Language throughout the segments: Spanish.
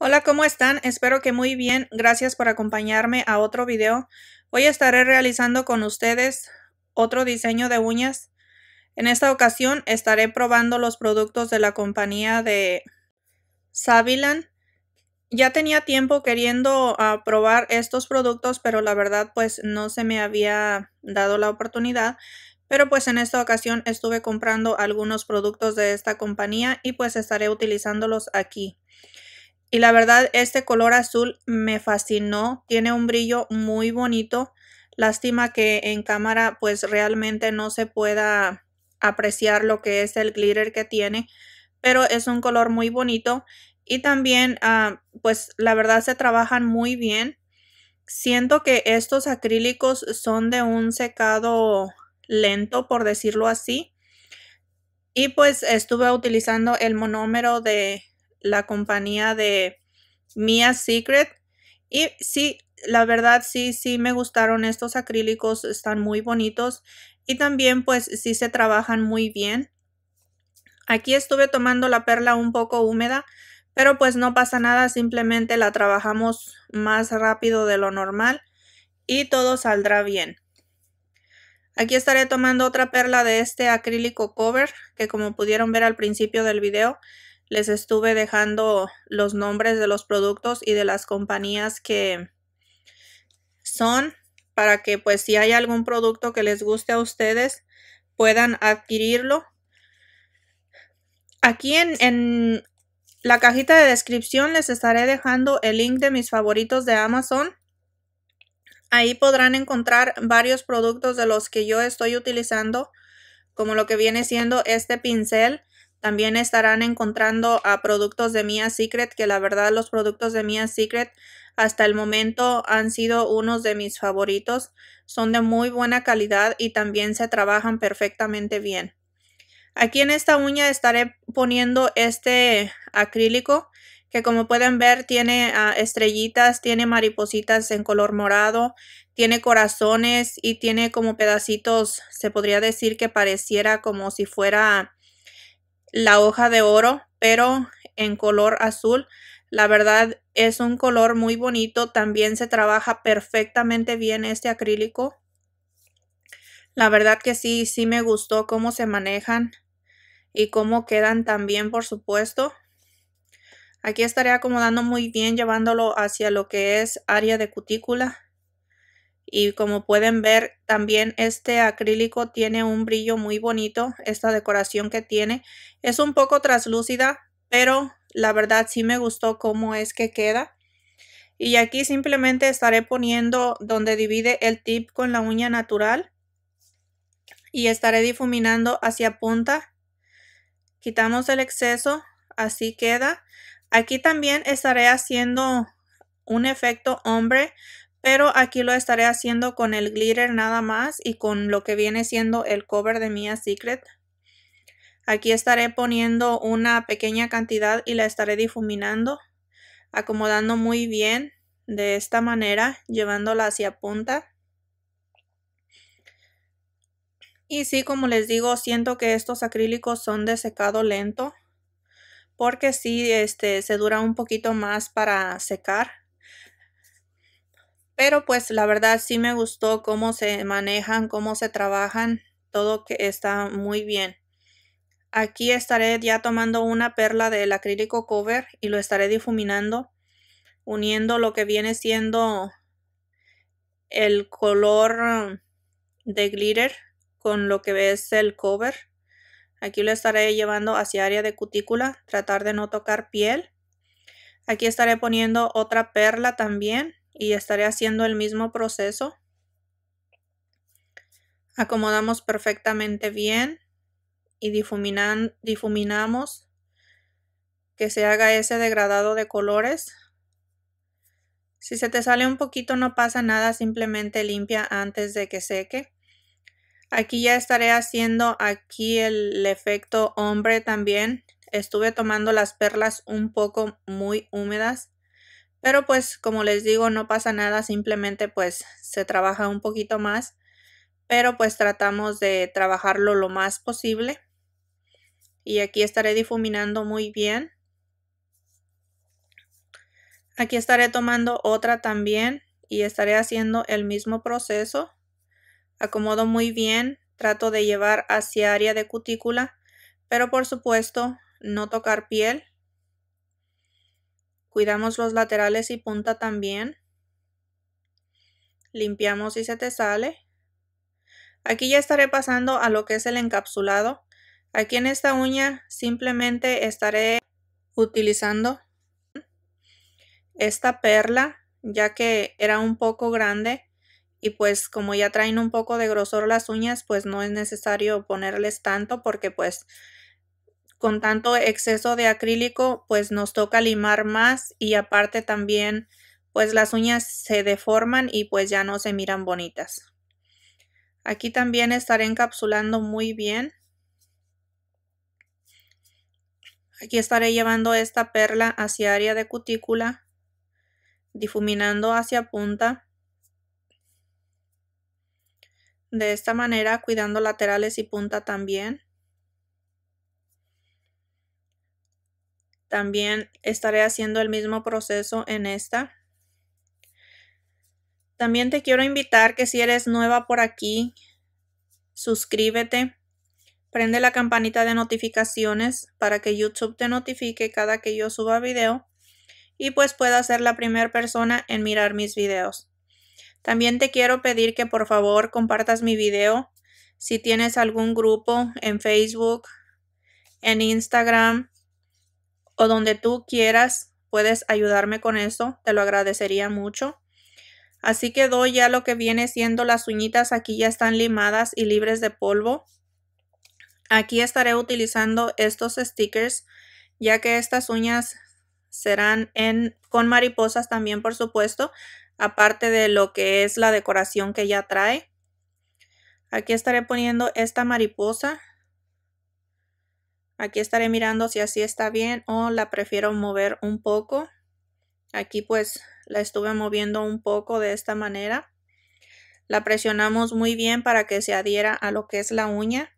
Hola, ¿cómo están? Espero que muy bien. Gracias por acompañarme a otro video. Hoy estaré realizando con ustedes otro diseño de uñas. En esta ocasión estaré probando los productos de la compañía de Savilan. Ya tenía tiempo queriendo ah, probar estos productos, pero la verdad pues no se me había dado la oportunidad. Pero pues en esta ocasión estuve comprando algunos productos de esta compañía y pues estaré utilizándolos aquí. Y la verdad, este color azul me fascinó. Tiene un brillo muy bonito. Lástima que en cámara pues realmente no se pueda apreciar lo que es el glitter que tiene. Pero es un color muy bonito. Y también ah, pues la verdad se trabajan muy bien. Siento que estos acrílicos son de un secado lento, por decirlo así. Y pues estuve utilizando el monómero de la compañía de Mia Secret. Y sí, la verdad sí, sí me gustaron estos acrílicos, están muy bonitos y también pues sí se trabajan muy bien. Aquí estuve tomando la perla un poco húmeda, pero pues no pasa nada, simplemente la trabajamos más rápido de lo normal y todo saldrá bien. Aquí estaré tomando otra perla de este acrílico cover que como pudieron ver al principio del video les estuve dejando los nombres de los productos y de las compañías que son para que pues si hay algún producto que les guste a ustedes puedan adquirirlo. Aquí en, en la cajita de descripción les estaré dejando el link de mis favoritos de Amazon. Ahí podrán encontrar varios productos de los que yo estoy utilizando, como lo que viene siendo este pincel también estarán encontrando a productos de Mia Secret, que la verdad los productos de Mia Secret hasta el momento han sido unos de mis favoritos. Son de muy buena calidad y también se trabajan perfectamente bien. Aquí en esta uña estaré poniendo este acrílico que como pueden ver tiene ah, estrellitas, tiene maripositas en color morado, tiene corazones y tiene como pedacitos, se podría decir que pareciera como si fuera la hoja de oro, pero en color azul. La verdad es un color muy bonito. También se trabaja perfectamente bien este acrílico. La verdad que sí, sí me gustó cómo se manejan y cómo quedan también, por supuesto. Aquí estaré acomodando muy bien llevándolo hacia lo que es área de cutícula y como pueden ver también este acrílico tiene un brillo muy bonito esta decoración que tiene es un poco traslúcida pero la verdad sí me gustó cómo es que queda y aquí simplemente estaré poniendo donde divide el tip con la uña natural y estaré difuminando hacia punta quitamos el exceso así queda aquí también estaré haciendo un efecto hombre pero aquí lo estaré haciendo con el glitter nada más y con lo que viene siendo el cover de Mia Secret. Aquí estaré poniendo una pequeña cantidad y la estaré difuminando, acomodando muy bien de esta manera, llevándola hacia punta. Y sí, como les digo, siento que estos acrílicos son de secado lento, porque sí, este, se dura un poquito más para secar. Pero pues la verdad sí me gustó cómo se manejan, cómo se trabajan, todo que está muy bien. Aquí estaré ya tomando una perla del acrílico cover y lo estaré difuminando, uniendo lo que viene siendo el color de glitter con lo que es el cover. Aquí lo estaré llevando hacia área de cutícula, tratar de no tocar piel. Aquí estaré poniendo otra perla también y estaré haciendo el mismo proceso. Acomodamos perfectamente bien y difuminan, difuminamos que se haga ese degradado de colores. Si se te sale un poquito no pasa nada, simplemente limpia antes de que seque. Aquí ya estaré haciendo aquí el efecto hombre también. Estuve tomando las perlas un poco muy húmedas pero pues como les digo, no pasa nada, simplemente pues se trabaja un poquito más, pero pues tratamos de trabajarlo lo más posible. Y aquí estaré difuminando muy bien. Aquí estaré tomando otra también y estaré haciendo el mismo proceso. Acomodo muy bien, trato de llevar hacia área de cutícula, pero por supuesto no tocar piel Cuidamos los laterales y punta también. Limpiamos si se te sale. Aquí ya estaré pasando a lo que es el encapsulado. Aquí en esta uña simplemente estaré utilizando esta perla ya que era un poco grande y pues como ya traen un poco de grosor las uñas pues no es necesario ponerles tanto porque pues con tanto exceso de acrílico, pues nos toca limar más y aparte también, pues las uñas se deforman y pues ya no se miran bonitas. Aquí también estaré encapsulando muy bien. Aquí estaré llevando esta perla hacia área de cutícula, difuminando hacia punta. De esta manera, cuidando laterales y punta también. También estaré haciendo el mismo proceso en esta. También te quiero invitar que si eres nueva por aquí, suscríbete, prende la campanita de notificaciones para que YouTube te notifique cada que yo suba video y pues pueda ser la primera persona en mirar mis videos. También te quiero pedir que por favor compartas mi video si tienes algún grupo en Facebook, en Instagram, o donde tú quieras, puedes ayudarme con eso, te lo agradecería mucho. Así que doy ya lo que viene siendo las uñitas, aquí ya están limadas y libres de polvo. Aquí estaré utilizando estos stickers, ya que estas uñas serán en, con mariposas también, por supuesto, aparte de lo que es la decoración que ya trae. Aquí estaré poniendo esta mariposa Aquí estaré mirando si así está bien o la prefiero mover un poco. Aquí pues la estuve moviendo un poco de esta manera. La presionamos muy bien para que se adhiera a lo que es la uña.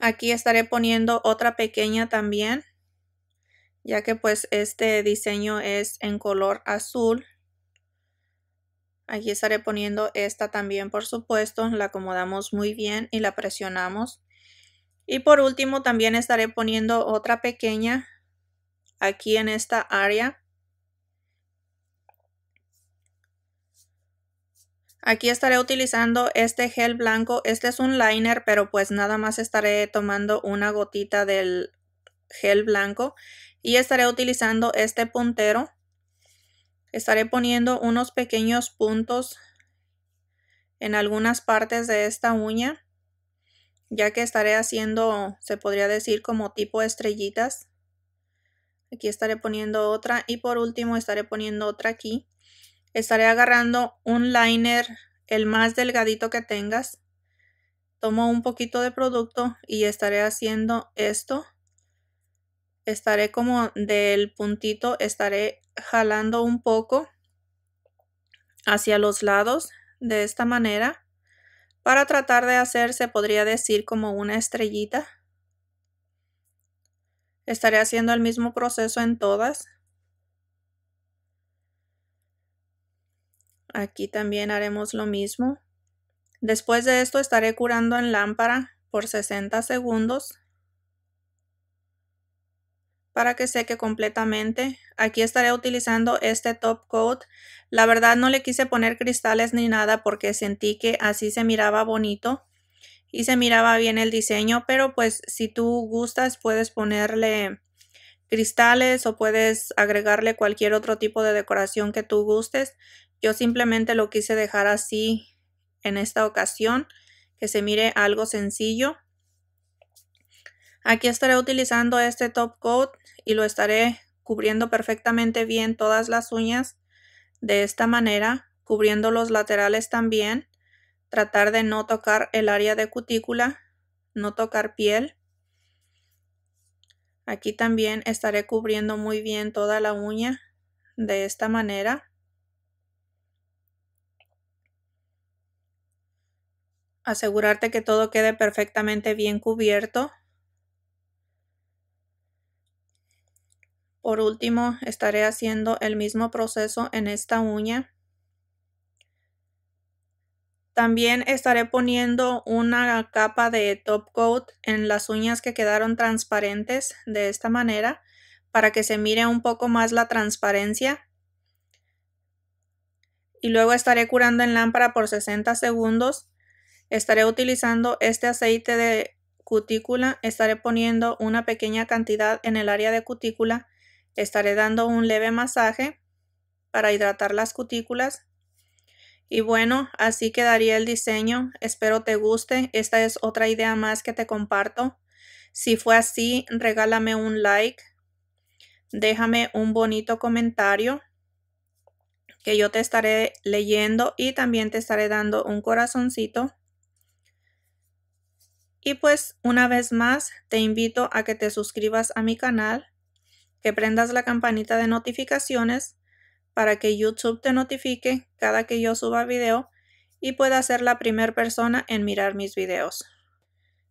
Aquí estaré poniendo otra pequeña también, ya que pues este diseño es en color azul. Aquí estaré poniendo esta también, por supuesto. La acomodamos muy bien y la presionamos. Y por último también estaré poniendo otra pequeña aquí en esta área. Aquí estaré utilizando este gel blanco. Este es un liner, pero pues nada más estaré tomando una gotita del gel blanco. Y estaré utilizando este puntero. Estaré poniendo unos pequeños puntos en algunas partes de esta uña ya que estaré haciendo, se podría decir, como tipo estrellitas. Aquí estaré poniendo otra y por último estaré poniendo otra aquí. Estaré agarrando un liner, el más delgadito que tengas. Tomo un poquito de producto y estaré haciendo esto. Estaré como del puntito, estaré jalando un poco hacia los lados de esta manera para tratar de hacerse, podría decir, como una estrellita. Estaré haciendo el mismo proceso en todas. Aquí también haremos lo mismo. Después de esto estaré curando en lámpara por 60 segundos para que seque completamente. Aquí estaré utilizando este top coat. La verdad no le quise poner cristales ni nada porque sentí que así se miraba bonito y se miraba bien el diseño, pero pues si tú gustas puedes ponerle cristales o puedes agregarle cualquier otro tipo de decoración que tú gustes. Yo simplemente lo quise dejar así en esta ocasión, que se mire algo sencillo. Aquí estaré utilizando este top coat y lo estaré cubriendo perfectamente bien todas las uñas de esta manera, cubriendo los laterales también. Tratar de no tocar el área de cutícula, no tocar piel. Aquí también estaré cubriendo muy bien toda la uña de esta manera. Asegurarte que todo quede perfectamente bien cubierto. Por último, estaré haciendo el mismo proceso en esta uña. También estaré poniendo una capa de top coat en las uñas que quedaron transparentes de esta manera para que se mire un poco más la transparencia. Y luego estaré curando en lámpara por 60 segundos. Estaré utilizando este aceite de cutícula. Estaré poniendo una pequeña cantidad en el área de cutícula Estaré dando un leve masaje para hidratar las cutículas. Y bueno, así quedaría el diseño. Espero te guste. Esta es otra idea más que te comparto. Si fue así, regálame un like. Déjame un bonito comentario que yo te estaré leyendo y también te estaré dando un corazoncito. Y pues una vez más te invito a que te suscribas a mi canal que prendas la campanita de notificaciones para que YouTube te notifique cada que yo suba video y pueda ser la primera persona en mirar mis videos.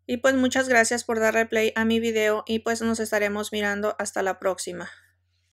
Y pues muchas gracias por darle play a mi video y pues nos estaremos mirando hasta la próxima.